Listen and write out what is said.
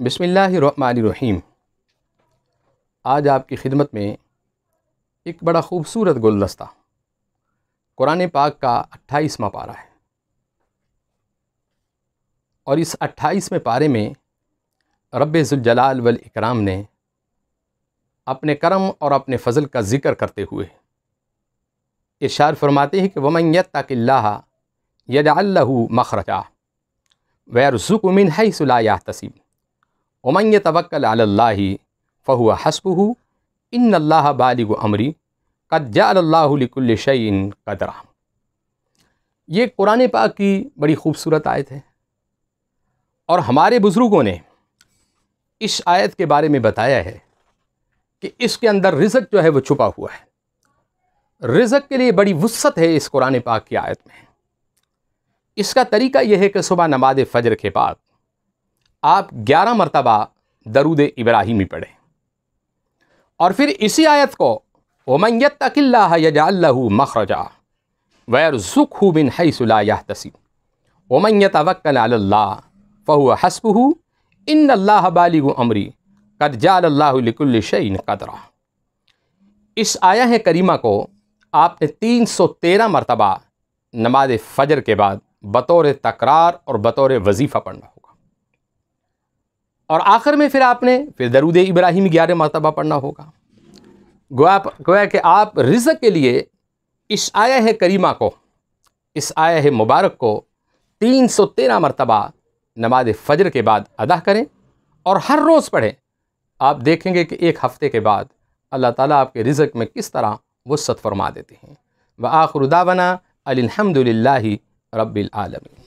बसमीम आज आपकी खिदमत में एक बड़ा ख़ूबसूरत गुलदस्ता कुरान पाक का अट्ठाईसवा पारा है और इस अट्ठाईसवें पारे में रबाल वलकराम ने अपने करम और अपने फ़ज़ल का ज़िक्र करते हुए इशार फरमाते हैं कि वमैत तकिल्ला यदाल्लू मखरजा वैरसुकमिन उमिन है सुलाया तसीम वमन तवक्ल अल्लाह फ़हु हसबू इन अल्लाह बालिग अमरी कद्जाल्लाकुल्लिशन कदरा ये कुरान पाक की बड़ी खूबसूरत आयत है और हमारे बुज़ुर्गों ने इस आयत के बारे में बताया है कि इसके अंदर रिजक जो है वो छुपा हुआ है रिजक के लिए बड़ी वसत है इस कुरान पाक की आयत में इसका तरीका यह है कि सुबह नमाज फ़जर के बाद आप ग्यारह मरतबा दरूद इब्राहिमी पढ़ें और फिर इसी आयत को ओमैत मखरजा वैर मखरजा हु बिन हैसला तसी ओमैत अवक्ल फ़हु हसबू इन अल्लाह बालिग अमरी करजाल्लाकुल्ल शैन कदरा इस आया है करीमा को आपने तीन सौ तेरह मरतबा नमाज फ़जर के बाद बतौर तकरार और बतौर वजीफ़ा पढ़ना हो और आखिर में फिर आपने फिर दरूद इब्राहिम ग्यारह मरतबा पढ़ना होगा गोया गोया कि आप रिजक के लिए इस आया है करीमा को इस आया है मुबारक को तीन सौ तेरह मरतबा नमाज फ़जर के बाद अदा करें और हर रोज़ पढ़ें आप देखेंगे कि एक हफ़्ते के बाद अल्लाह ताला आपके रिजक में किस तरह वसत फरमा देते हैं व आखरुदावना अलहमदिल्ला रबालमी